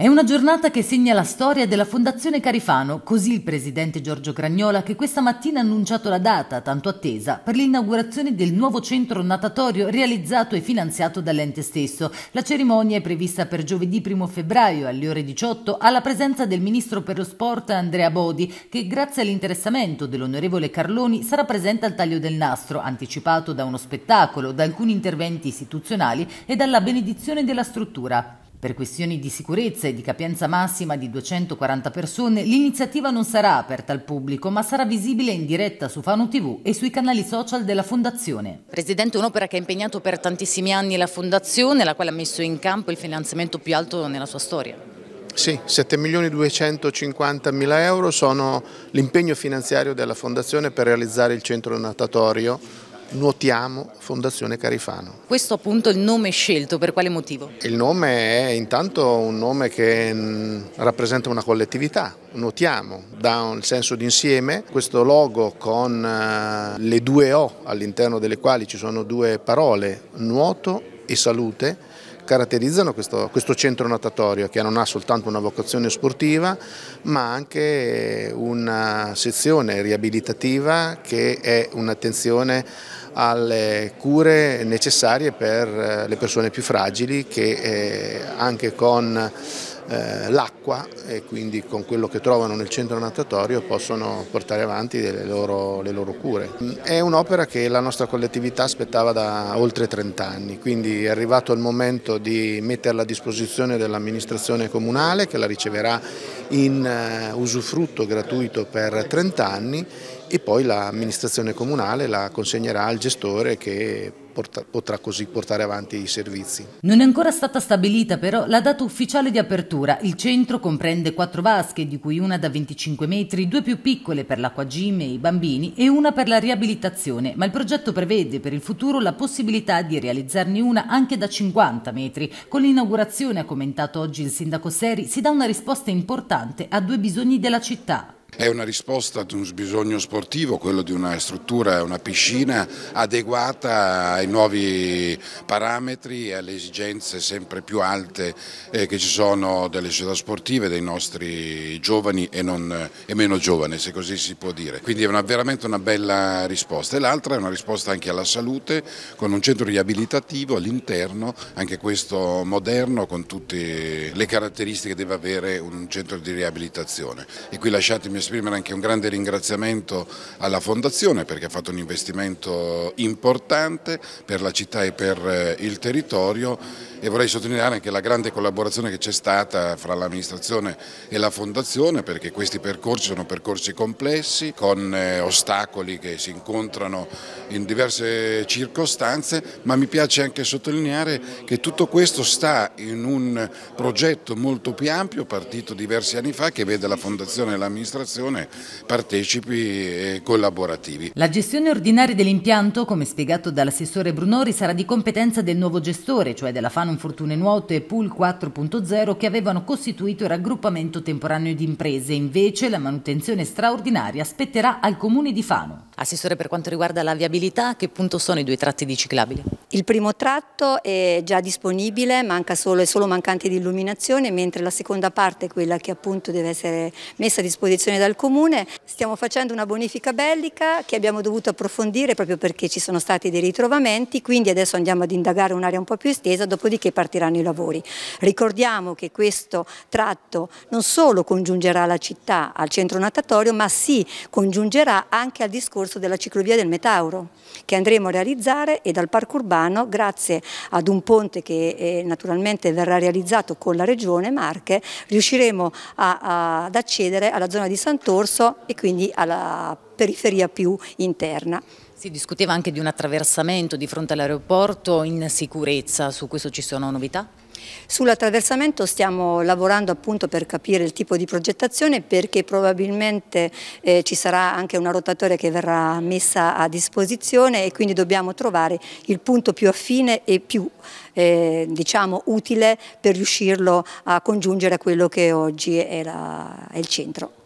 È una giornata che segna la storia della Fondazione Carifano, così il presidente Giorgio Cragnola che questa mattina ha annunciato la data, tanto attesa, per l'inaugurazione del nuovo centro natatorio realizzato e finanziato dall'ente stesso. La cerimonia è prevista per giovedì 1 febbraio alle ore 18 alla presenza del ministro per lo sport Andrea Bodi, che grazie all'interessamento dell'onorevole Carloni sarà presente al taglio del nastro, anticipato da uno spettacolo, da alcuni interventi istituzionali e dalla benedizione della struttura. Per questioni di sicurezza e di capienza massima di 240 persone, l'iniziativa non sarà aperta al pubblico, ma sarà visibile in diretta su Fano TV e sui canali social della Fondazione. Presidente, un'opera che ha impegnato per tantissimi anni la Fondazione, la quale ha messo in campo il finanziamento più alto nella sua storia. Sì, 7 milioni 250 mila euro sono l'impegno finanziario della Fondazione per realizzare il centro natatorio Nuotiamo Fondazione Carifano. Questo appunto il nome scelto, per quale motivo? Il nome è intanto un nome che mm, rappresenta una collettività, nuotiamo, dà un senso di insieme, questo logo con eh, le due O all'interno delle quali ci sono due parole, nuoto e salute, caratterizzano questo, questo, centro natatorio che non ha soltanto una vocazione sportiva ma anche una sezione riabilitativa che è un'attenzione alle cure necessarie per eh, le persone più fragili che eh, anche con eh, l'acqua e quindi con quello che trovano nel centro natatorio possono portare avanti le loro, le loro cure. È un'opera che la nostra collettività aspettava da oltre 30 anni, quindi è arrivato il momento di metterla a disposizione dell'amministrazione comunale che la riceverà in eh, usufrutto gratuito per 30 anni e poi l'amministrazione comunale la consegnerà al gestore che potrà così portare avanti i servizi. Non è ancora stata stabilita però la data ufficiale di apertura. Il centro comprende quattro vasche, di cui una da 25 metri, due più piccole per l'acquagime e i bambini e una per la riabilitazione, ma il progetto prevede per il futuro la possibilità di realizzarne una anche da 50 metri. Con l'inaugurazione, ha commentato oggi il sindaco Seri, si dà una risposta importante comandante ha due bisogni della città, è una risposta ad un bisogno sportivo, quello di una struttura, una piscina adeguata ai nuovi parametri e alle esigenze sempre più alte eh, che ci sono delle società sportive, dei nostri giovani e, non, e meno giovani, se così si può dire. Quindi è una, veramente una bella risposta. E l'altra è una risposta anche alla salute, con un centro riabilitativo all'interno, anche questo moderno, con tutte le caratteristiche che deve avere un centro di riabilitazione. E qui lasciatemi Vogliamo esprimere anche un grande ringraziamento alla Fondazione perché ha fatto un investimento importante per la città e per eh, il territorio e vorrei sottolineare anche la grande collaborazione che c'è stata fra l'amministrazione e la Fondazione perché questi percorsi sono percorsi complessi con eh, ostacoli che si incontrano in diverse circostanze ma mi piace anche sottolineare che tutto questo sta in un progetto molto più ampio partito diversi anni fa che vede la Fondazione e l'amministrazione amministrazione partecipi e collaborativi. La gestione ordinaria dell'impianto, come spiegato dall'assessore Brunori, sarà di competenza del nuovo gestore, cioè della Fanum Fortune Nuoto e Pool 4.0 che avevano costituito il raggruppamento temporaneo di imprese. Invece la manutenzione straordinaria spetterà al comune di Fano. Assessore, per quanto riguarda la viabilità, a che punto sono i due tratti di ciclabili? Il primo tratto è già disponibile, manca solo, è solo mancante di illuminazione, mentre la seconda parte, quella che appunto deve essere messa a disposizione dal Comune. Stiamo facendo una bonifica bellica che abbiamo dovuto approfondire proprio perché ci sono stati dei ritrovamenti, quindi adesso andiamo ad indagare un'area un po' più estesa, dopodiché partiranno i lavori. Ricordiamo che questo tratto non solo congiungerà la città al centro natatorio, ma si congiungerà anche al discorso della ciclovia del Metauro, che andremo a realizzare e dal parco urbano, grazie ad un ponte che eh, naturalmente verrà realizzato con la Regione Marche, riusciremo a, a, ad accedere alla zona di San Sant'Orso e quindi alla periferia più interna. Si discuteva anche di un attraversamento di fronte all'aeroporto in sicurezza, su questo ci sono novità? Sull'attraversamento stiamo lavorando appunto per capire il tipo di progettazione perché probabilmente eh, ci sarà anche una rotatoria che verrà messa a disposizione e quindi dobbiamo trovare il punto più affine e più eh, diciamo, utile per riuscirlo a congiungere a quello che oggi è, la, è il centro.